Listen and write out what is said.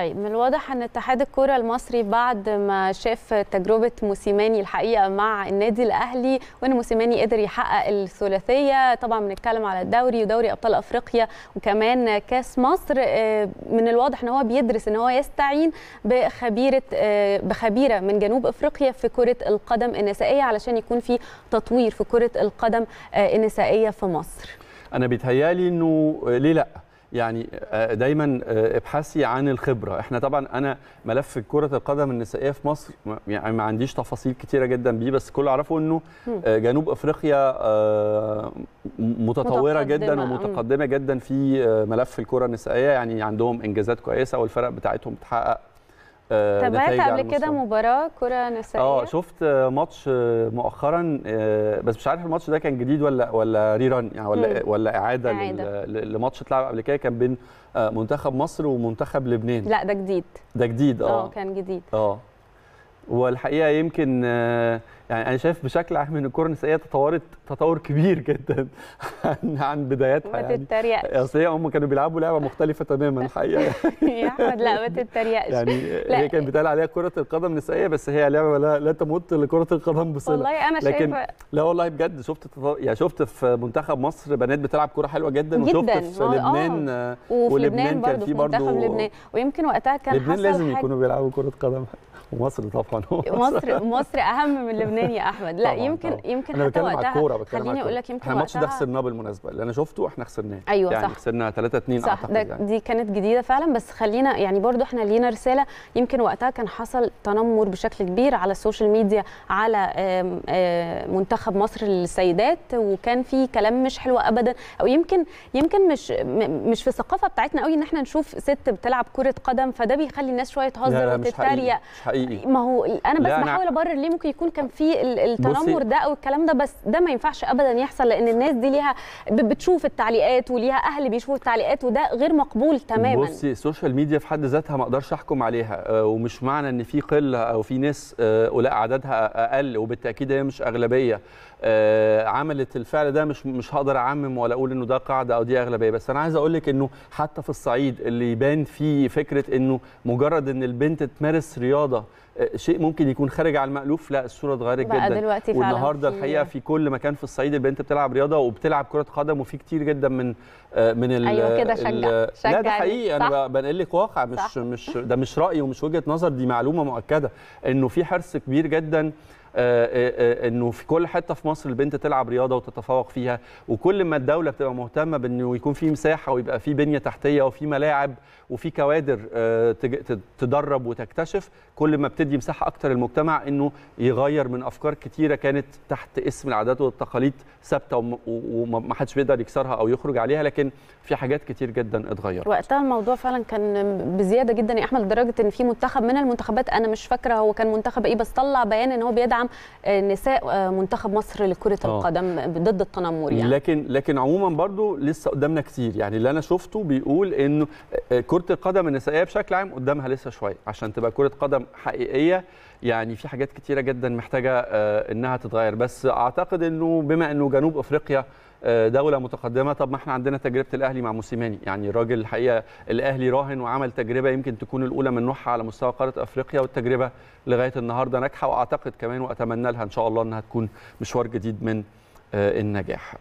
طيب من الواضح ان اتحاد الكره المصري بعد ما شاف تجربه موسيماني الحقيقه مع النادي الاهلي وان موسيماني قدر يحقق الثلاثيه طبعا بنتكلم على الدوري ودوري ابطال افريقيا وكمان كاس مصر آه، من الواضح ان هو بيدرس ان هو يستعين بخبيره آه، بخبيره من جنوب افريقيا في كره القدم النسائيه علشان يكون في تطوير في كره القدم آه، النسائيه في مصر انا بيتهيالي انه ليه لا يعني آه، دايما آه، ابحثي عن الخبره احنا طبعا انا ملف كره القدم النسائيه في مصر يعني ما عنديش تفاصيل كتيره جدا بيه بس كل اعرفه انه آه، جنوب افريقيا متطوره جدا ومتقدمه جدا في ملف الكره النسائيه يعني عندهم انجازات كويسه والفرق بتاعتهم بتحقق آه، تابعت قبل كده مباراه كره نسائيه اه شفت ماتش آه، مؤخرا آه، بس مش عارف الماتش ده كان جديد ولا ولا ريران يعني ولا مم. ولا اعاده, إعادة. لماتش اتلعب قبل كده كان بين منتخب مصر ومنتخب لبنان لا ده جديد ده جديد اه اه كان جديد اه والحقيقه يمكن يعني انا شايف بشكل عام ان الكره النسائيه تطورت تطور كبير جدا عن عن بداياتها يعني. ما تتريقش اصل هم كانوا بيلعبوا لعبه مختلفه تماما الحقيقه يا احمد لا ما تتريقش يعني هي كان بيتقال عليها كره القدم النسائيه بس هي لعبه لا, لا تموت لكره القدم بصله والله انا لكن شايفه لا والله بجد شفت يعني شفت في منتخب مصر بنات بتلعب كره حلوه جدا, جداً. وشفت في آه، آه. لبنان آه. ولبنان كان في برضه لبنان ويمكن وقتها كان لبنان لازم يكونوا بيلعبوا كره قدم ومصر طبعا مصر مصر اهم من لبنان فنان يا احمد لا طبعًا يمكن طبعًا. يمكن أنا حتى وقتها الكورة بتكلم خليني اقول لك يمكن احنا الماتش ده خسرناه بالمناسبه اللي انا شفته احنا خسرناه ايوه يعني صح خسرنا 3 2 صح ده يعني. دي كانت جديده فعلا بس خلينا يعني برضو احنا لينا رساله يمكن وقتها كان حصل تنمر بشكل كبير على السوشيال ميديا على آه، منتخب مصر للسيدات وكان في كلام مش حلو ابدا او يمكن يمكن مش مش في الثقافه بتاعتنا قوي ان احنا نشوف ست بتلعب كره قدم فده بيخلي الناس شويه تهزر وتتريق مش حقيقي ما هو انا بس بحاول ابرر ليه ممكن يكون كان في التنمر ده او الكلام ده بس ده ما ينفعش ابدا يحصل لان الناس دي ليها بتشوف التعليقات وليها اهل بيشوفوا التعليقات وده غير مقبول تماما بصي السوشيال ميديا في حد ذاتها ما اقدرش احكم عليها آه، ومش معنى ان في قله او في ناس آه، ولا عددها اقل وبالتاكيد هي مش اغلبيه آه، عملت الفعل ده مش مش هقدر اعمم ولا اقول انه ده قاعده او دي اغلبيه بس انا عايز اقول لك انه حتى في الصعيد اللي يبان فيه فكره انه مجرد ان البنت تمارس رياضه آه، شيء ممكن يكون خارج على المألوف لا الصوره اتغيرت جدا دلوقتي والنهارده الحقيقه في كل مكان في الصعيد البنت بتلعب رياضه وبتلعب كره قدم وفي كتير جدا من آه، من ال ايوه كده شجع. شجع لا ده حقيقي انا بنقل لك واقع مش صح. مش ده مش رايي ومش وجهه نظر دي معلومه مؤكده انه في حرص كبير جدا آه، آه، آه، انه في كل حته في مصر البنت تلعب رياضه وتتفوق فيها وكل ما الدوله بتبقى مهتمه بانه يكون في مساحه ويبقى في بنيه تحتيه وفي ملاعب وفي كوادر تدرب وتكتشف كل ما بتدي مساحه اكتر للمجتمع انه يغير من افكار كتيره كانت تحت اسم العادات والتقاليد ثابته وما حدش بيقدر يكسرها او يخرج عليها لكن في حاجات كتير جدا اتغيرت وقتها الموضوع فعلا كان بزياده جدا يا احمد لدرجه ان في منتخب من المنتخبات انا مش فاكره هو كان منتخب ايه بس طلع بيان ان هو بيدعم دعم آه، نساء آه، منتخب مصر لكره آه. القدم ضد التنمر يعني لكن لكن عموما برضو لسه قدامنا كتير يعني اللي انا شفته بيقول انه كره القدم النسائيه بشكل عام قدامها لسه شويه عشان تبقى كره قدم حقيقيه يعني في حاجات كتيره جدا محتاجه آه، انها تتغير بس اعتقد انه بما انه جنوب افريقيا آه، دوله متقدمه طب ما احنا عندنا تجربه الاهلي مع موسيماني يعني الراجل الحقيقه الاهلي راهن وعمل تجربه يمكن تكون الاولى من نوعها على مستوى قاره افريقيا والتجربه لغايه النهارده ناجحه واعتقد كمان واتمنى لها ان شاء الله انها تكون مشوار جديد من آه، النجاح